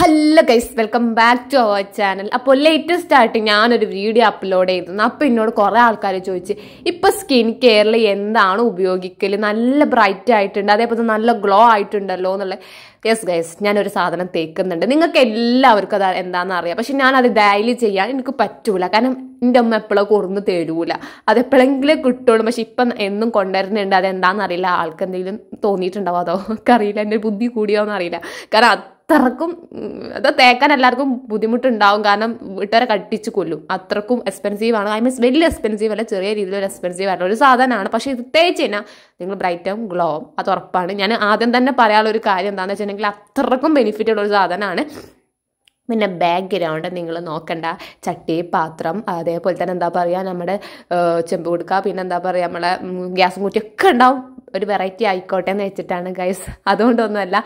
hello guys welcome back to our channel അപ്പോൾ latest ആയിട്ട് ഞാനൊരു വീഡിയോ അപ്ലോഡ് ചെയ്തിരുന്നു അപ്പോൾ എന്നോട് കുറേ ആൾക്കാർ ചോദിച്ച് ഇപ്പോൾ സ്കിൻ കെയറിൽ എന്താണ് ഉപയോഗിക്കൽ നല്ല ബ്രൈറ്റ് ആയിട്ടുണ്ട് അതേപോലെ നല്ല ഗ്ലോ ആയിട്ടുണ്ടല്ലോ എന്നുള്ള യെസ് ഗൈസ് ഞാനൊരു സാധനം തേക്കുന്നുണ്ട് നിങ്ങൾക്ക് എല്ലാവർക്കും അത് എന്താണെന്ന് അറിയാം പക്ഷെ ഞാനത് ഡെയിലി ചെയ്യാൻ എനിക്ക് പറ്റൂല കാരണം എൻ്റെ അമ്മ എപ്പോഴും കൊറന്ന് തരൂല അതെപ്പോഴെങ്കിലും കിട്ടുള്ളൂ പക്ഷെ ഇപ്പം എന്നും കൊണ്ടുവരുന്നുണ്ട് അതെന്താണെന്ന് അറിയില്ല ആൾക്ക് എന്തെങ്കിലും തോന്നിയിട്ടുണ്ടാവും അതോ അറിയില്ല എൻ്റെ ബുദ്ധി എന്നറിയില്ല കാരണം അത്രക്കും അത് തേക്കാൻ എല്ലാവർക്കും ബുദ്ധിമുട്ടുണ്ടാവും കാരണം വീട്ടുകാരെ കട്ടിച്ച് കൊല്ലും അത്രക്കും ആണ് ഐ മീൻസ് വലിയ എക്സ്പെൻസീവ് അല്ല ചെറിയ രീതിയിൽ എക്സ്പെൻസീവ് ആയിട്ടുള്ള ഒരു സാധനമാണ് പക്ഷേ ഇത് തേച്ച് കഴിഞ്ഞാൽ നിങ്ങൾ ബ്രൈറ്റും ഗ്ലോ അത് ഉറപ്പാണ് ഞാൻ ആദ്യം തന്നെ പറയാനുള്ള ഒരു കാര്യം എന്താണെന്ന് വെച്ചിട്ടുണ്ടെങ്കിൽ അത്രക്കും ബെനിഫിറ്റ് ഉള്ള ഒരു സാധനമാണ് പിന്നെ ബാക്ക്ഗ്രൗണ്ട് നിങ്ങൾ നോക്കണ്ട ചട്ടി പാത്രം അതേപോലെ തന്നെ എന്താ പറയുക നമ്മുടെ ചെമ്പ് കൊടുക്കുക പിന്നെ എന്താ പറയുക നമ്മളെ ഗ്യാസ് കുറ്റിയൊക്കെ ഉണ്ടാവും ഒരു വെറൈറ്റി ആയിക്കോട്ടെ എന്ന് വെച്ചിട്ടാണ് ഗൈസ് അതുകൊണ്ടൊന്നുമല്ല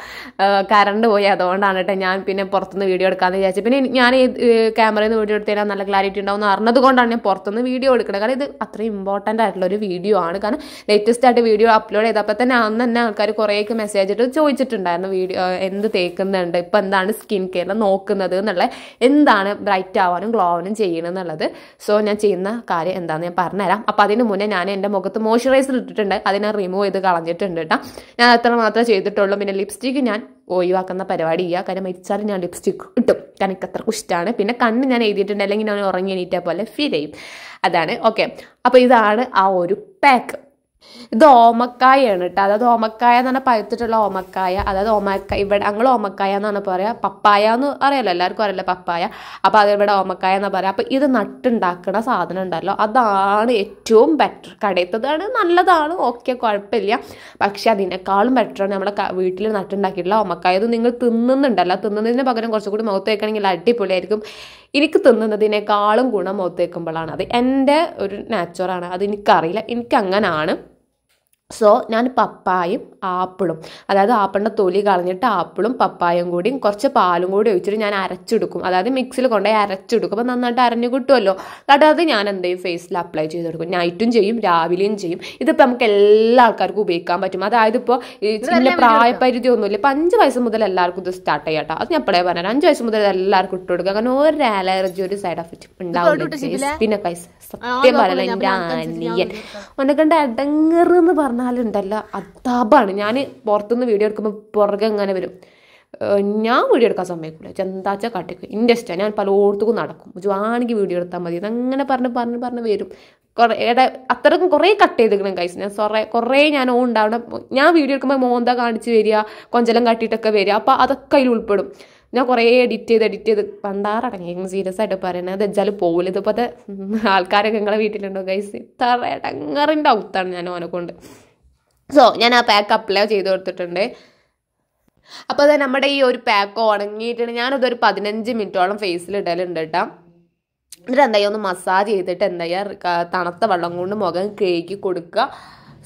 കറണ്ട് പോയി അതുകൊണ്ടാണ് കേട്ടോ ഞാൻ പിന്നെ പുറത്തുനിന്ന് വീഡിയോ എടുക്കാമെന്ന് വിചാരിച്ചു പിന്നെ ഞാൻ ഈ ക്യാമറയിൽ നിന്ന് വീഡിയോ എടുത്തുതരാൻ നല്ല ക്ലാരിറ്റി ഉണ്ടാവും എന്ന് അറിഞ്ഞതുകൊണ്ടാണ് ഞാൻ പുറത്തുനിന്ന് വീഡിയോ എടുക്കുന്നത് കാരണം ഇത് അത്ര ഇമ്പോർട്ടൻ്റ് ആയിട്ടുള്ള ഒരു വീഡിയോ ആണ് കാരണം ലേറ്റസ്റ്റ് ആയിട്ട് വീഡിയോ അപ്ലോഡ് ചെയ്തപ്പോൾ തന്നെ അന്ന് തന്നെ ആൾക്കാർ കുറേയൊക്കെ മെസ്സേജ് ഇട്ട് ചോദിച്ചിട്ടുണ്ടായിരുന്നു വീഡിയോ എന്ത് തേക്കുന്നുണ്ട് ഇപ്പം എന്താണ് സ്കിൻ കെയർ നോക്കുന്നത് എന്നുള്ള എന്താണ് ബ്രൈറ്റ് ആവാനും ഗ്ലോ ആവാനും ചെയ്യണമെന്നുള്ളത് സോ ഞാൻ ചെയ്യുന്ന കാര്യം എന്താണെന്ന് ഞാൻ പറഞ്ഞുതരാം അപ്പോൾ അതിന് മുന്നേ ഞാൻ എൻ്റെ മുഖത്ത് മോയ്സ്ചറൈസർ ഇട്ടിട്ടുണ്ട് അതിനെ റിമൂവ് ചെയ്ത് ചെയ്ത് കളഞ്ഞിട്ടുണ്ട് കേട്ടോ ഞാൻ അത്ര മാത്രമേ ചെയ്തിട്ടുള്ളൂ പിന്നെ ലിപ്സ്റ്റിക്ക് ഞാൻ ഒഴിവാക്കുന്ന പരിപാടി ചെയ്യുക കാരണം മരിച്ചാലും ഞാൻ ലിപ്സ്റ്റിക്ക് കിട്ടും കാരണം എനിക്ക് അത്രക്കും ഇഷ്ടമാണ് പിന്നെ കണ്ണ് ഞാൻ എഴുതിയിട്ടുണ്ട് അല്ലെങ്കിൽ ഞാൻ ഉറങ്ങി എണീറ്റ പോലെ ഫീൽ ചെയ്യും അതാണ് ഓക്കെ അപ്പോൾ ഇതാണ് ആ ഒരു പാക്ക് ഇത് ഓമക്കായാണ് കേട്ടോ അതായത് ഓമക്കായ എന്ന് പറഞ്ഞാൽ പഴുത്തിട്ടുള്ള ഓമക്കായ അതായത് ഓമക്കായ ഇവിടെ അങ്ങൾ ഓമക്കായ എന്നാണ് പറയുക പപ്പായ എന്ന് അറിയാലോ എല്ലാവർക്കും അറിയില്ല പപ്പായ അപ്പോൾ അത് ഇവിടെ ഓമക്കായ എന്ന് പറയുക അപ്പോൾ ഇത് നട്ടുണ്ടാക്കുന്ന സാധനം ഉണ്ടല്ലോ അതാണ് ഏറ്റവും ബെറ്റർ കടയത്തതാണ് നല്ലതാണ് ഓക്കെ കുഴപ്പമില്ല പക്ഷേ അതിനേക്കാളും ബെറ്ററാണ് നമ്മുടെ വീട്ടിൽ നട്ടുണ്ടാക്കിയിട്ടുള്ള ഓമക്കായ ഇത് നിങ്ങൾ തിന്നുന്നുണ്ടല്ലോ തിന്നുന്നതിന് പകരം കുറച്ചുകൂടി മുഖത്ത് വയ്ക്കണമെങ്കിൽ അടിപൊളിയായിരിക്കും എനിക്ക് തിന്നുന്നതിനേക്കാളും ഗുണം മുഖത്ത് വയ്ക്കുമ്പോഴാണ് അത് എൻ്റെ ഒരു നാച്ചുറാണ് അത് എനിക്കറിയില്ല എനിക്കങ്ങനാണ് സോ ഞാൻ പപ്പായും ആപ്പിളും അതായത് ആപ്പിളിൻ്റെ തൊലി കളഞ്ഞിട്ട് ആപ്പിളും പപ്പായും കൂടിയും കുറച്ച് പാലും കൂടി ഒഴിച്ചിട്ട് ഞാൻ അരച്ചെടുക്കും അതായത് മിക്സിൽ കൊണ്ടുപോയി അരച്ചെടുക്കും അപ്പോൾ നന്നായിട്ട് അരഞ്ഞു കിട്ടുമല്ലോ എന്നിട്ട് അത് ഞാൻ ചെയ്യും ഫേസിൽ അപ്ലൈ ചെയ്ത് കൊടുക്കും നൈറ്റും ചെയ്യും രാവിലെയും ചെയ്യും ഇതിപ്പോൾ നമുക്ക് എല്ലാ ആൾക്കാർക്കും ഉപയോഗിക്കാൻ പറ്റും അതായത് ഇപ്പോൾ ഇതിൻ്റെ പ്രായപരിധി ഒന്നുമില്ല ഇപ്പം അഞ്ച് വയസ്സ് മുതൽ എല്ലാവർക്കും ഇത് സ്റ്റാർട്ട് ചെയ്യാം അത് ഞാൻ ഇപ്പോഴേ പറഞ്ഞു അഞ്ച് വയസ്സ് മുതൽ എല്ലാവർക്കും ഇട്ട് കൊടുക്കുക കാരണം ഒരു അലർജി ഒരു സൈഡ് എഫക്റ്റ് ഉണ്ടാവില്ല പിന്നെ സത്യം പറയല എൻ്റെ അനിയൻ ഒന്നെ കണ്ട പറഞ്ഞു വന്നാലുണ്ടല്ലോ അതാപാണ് ഞാൻ പുറത്തുനിന്ന് വീഡിയോ എടുക്കുമ്പോൾ പുറകെ അങ്ങനെ വരും ഞാൻ വീഡിയോ എടുക്കാൻ സമ്മതിക്കില്ല ചെന്താച്ചാൽ കാട്ടിക്കും എൻ്റെ ഇഷ്ടമാണ് ഞാൻ പലയിടത്തും നടക്കും ജുവാണെങ്കിൽ വീഡിയോ എടുത്താൽ മതി അങ്ങനെ പറഞ്ഞ് പറഞ്ഞ് പറഞ്ഞ് വരും കുറേ ഇട അത്രക്കും കുറേ കട്ട് ചെയ്തിരിക്കണം കൈസ് ഞാൻ സൊറേ കുറേ ഞാൻ ഉണ്ടാവണം ഞാൻ വീഡിയോ എടുക്കുമ്പോൾ മോന്ത കാണിച്ച് വരിക കൊഞ്ചലം കാട്ടിയിട്ടൊക്കെ വരിക അപ്പോൾ അതൊക്കെ അതിൽ ഉൾപ്പെടും ഞാൻ കുറേ എഡിറ്റ് ചെയ്ത് എഡിറ്റ് ചെയ്ത് പണ്ടാറടങ്ങി സീരിയസ് ആയിട്ട് പറയണത് അത് വെച്ചാൽ പോകില്ല ഇതിപ്പോഴത്തെ ആൾക്കാരൊക്കെ നിങ്ങളെ വീട്ടിലുണ്ടോ കൈസ് ഇത്ര ഇടങ്ങറിൻ്റെ ഔത്താണ് ഞാൻ ഓനെ കൊണ്ട് സോ ഞാൻ ആ പാക്ക് അപ്ലൈ ചെയ്ത് കൊടുത്തിട്ടുണ്ട് അപ്പോൾ അത് നമ്മുടെ ഈ ഒരു പാക്ക് ഉണങ്ങിയിട്ടുണ്ട് ഞാനതൊരു പതിനഞ്ച് മിനിറ്റോളം ഫേസിൽ ഇടലുണ്ട് കേട്ടോ എന്നിട്ട് എന്തായാലും ഒന്ന് മസാജ് ചെയ്തിട്ട് എന്തായാലും തണുത്ത വെള്ളം കൊണ്ട് മുഖം കേക്ക് കൊടുക്കുക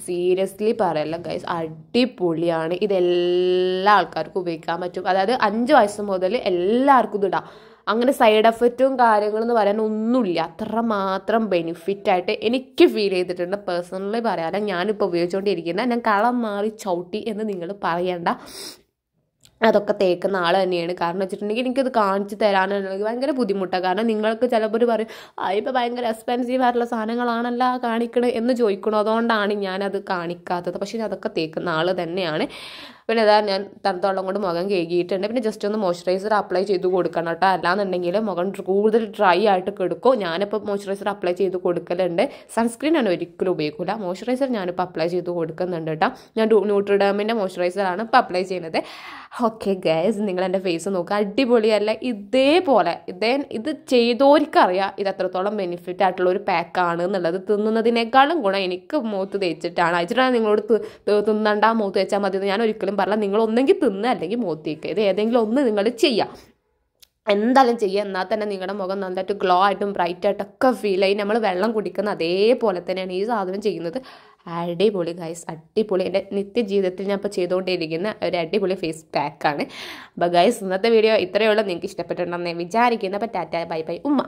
സീരിയസ്ലി പറയല്ല ഗൈസ് അടിപൊളിയാണ് ഇതെല്ലാ ആൾക്കാർക്കും ഉപയോഗിക്കാൻ പറ്റും അതായത് അഞ്ച് വയസ്സ് മുതൽ എല്ലാവർക്കും ഇത് ഇടാം അങ്ങനെ സൈഡ് എഫക്റ്റും കാര്യങ്ങളെന്ന് പറയാൻ ഒന്നുമില്ല അത്ര മാത്രം ബെനിഫിറ്റായിട്ട് എനിക്ക് ഫീൽ ചെയ്തിട്ടുണ്ട് പേഴ്സണലി പറയാനും ഞാനിപ്പോൾ ഉപയോഗിച്ചുകൊണ്ടിരിക്കുന്ന ഞാൻ കളം മാറി ചവിട്ടി എന്ന് നിങ്ങൾ പറയണ്ട അതൊക്കെ തേക്കുന്ന ആൾ തന്നെയാണ് കാരണം വെച്ചിട്ടുണ്ടെങ്കിൽ എനിക്കത് കാണിച്ച് തരാനാണെങ്കിൽ ഭയങ്കര ബുദ്ധിമുട്ടാണ് കാരണം നിങ്ങൾക്ക് ചിലപ്പോൾ പറയും ആ ഇപ്പം ഭയങ്കര എക്സ്പെൻസീവ് ആയിട്ടുള്ള സാധനങ്ങളാണല്ലോ കാണിക്കണത് എന്ന് ചോദിക്കണം അതുകൊണ്ടാണ് ഞാനത് കാണിക്കാത്തത് പക്ഷേ അതൊക്കെ തേക്കുന്ന ആൾ തന്നെയാണ് പിന്നെ അതാ ഞാൻ തണുത്തോളം കൊണ്ട് മുഖം കേകിയിട്ടുണ്ട് പിന്നെ ജസ്റ്റ് ഒന്ന് മോയ്സ്ചറൈസർ അപ്ലൈ ചെയ്ത് കൊടുക്കണം കേട്ടോ അല്ലാന്നുണ്ടെങ്കിൽ മുഖം കൂടുതൽ ഡ്രൈ ആയിട്ട് കെടുക്കും ഞാനിപ്പോൾ മോയ്സ്ചറൈസർ അപ്ലൈ ചെയ്ത് കൊടുക്കലുണ്ട് സൺസ്ക്രീൻ ആണ് ഒരിക്കലും ഉപയോഗിക്കില്ല മോയ്സ്ചറൈസർ ഞാനിപ്പോൾ അപ്ലൈ ചെയ്ത് കൊടുക്കുന്നുണ്ട് കേട്ടോ ഞാൻ ന്യൂട്രിഡേമിൻ്റെ മോയ്സ്ചറൈസറാണ് ഇപ്പോൾ അപ്ലൈ ചെയ്യുന്നത് ഓക്കെ ഗൈസ് നിങ്ങൾ എൻ്റെ ഫേസ് നോക്കുക അടിപൊളിയല്ല ഇതേപോലെ ഇതേ ഇത് ചെയ്തോർക്കറിയാം ഇത് അത്രത്തോളം ബെനിഫിറ്റ് ആയിട്ടുള്ള ഒരു പാക്കാണ് എന്നുള്ളത് തിന്നുന്നതിനേക്കാളും ഗുണം എനിക്ക് മൂത്ത് തേച്ചിട്ടാണ് അയച്ചിട്ടാണ് നിങ്ങളോട് തിന്നണ്ട മൂത്ത് തേച്ചാൽ മതി എന്ന് ഞാൻ ഒരിക്കലും പറഞ്ഞില്ല നിങ്ങൾ ഒന്നെങ്കിൽ തിന്ന് അല്ലെങ്കിൽ മൂത്തേക്ക് ഇത് ഏതെങ്കിലും ഒന്ന് നിങ്ങൾ ചെയ്യാം എന്തായാലും ചെയ്യുക എന്നാൽ തന്നെ നിങ്ങളുടെ മുഖം നന്നായിട്ട് ഗ്ലോ ആയിട്ടും ബ്രൈറ്റ് ഒക്കെ ഫീൽ ആയി നമ്മൾ വെള്ളം കുടിക്കുന്ന അതേപോലെ തന്നെയാണ് ഈ സാധനം ചെയ്യുന്നത് അടിപൊളി ഗൈസ് അടിപൊളി എൻ്റെ നിത്യജീവിതത്തിൽ ഞാൻ ഇപ്പോൾ ചെയ്തുകൊണ്ടേയിരിക്കുന്ന ഒരു അടിപൊളി ഫേസ് പാക്കാണ് അപ്പോൾ ഗൈസ് ഇന്നത്തെ വീഡിയോ ഇത്രയേ ഉള്ളൂ നിങ്ങൾക്ക് ഇഷ്ടപ്പെട്ടിട്ടുണ്ടെന്ന് വിചാരിക്കുന്നു അപ്പോൾ ടാറ്റ ബൈ ബൈ ഉമ്മ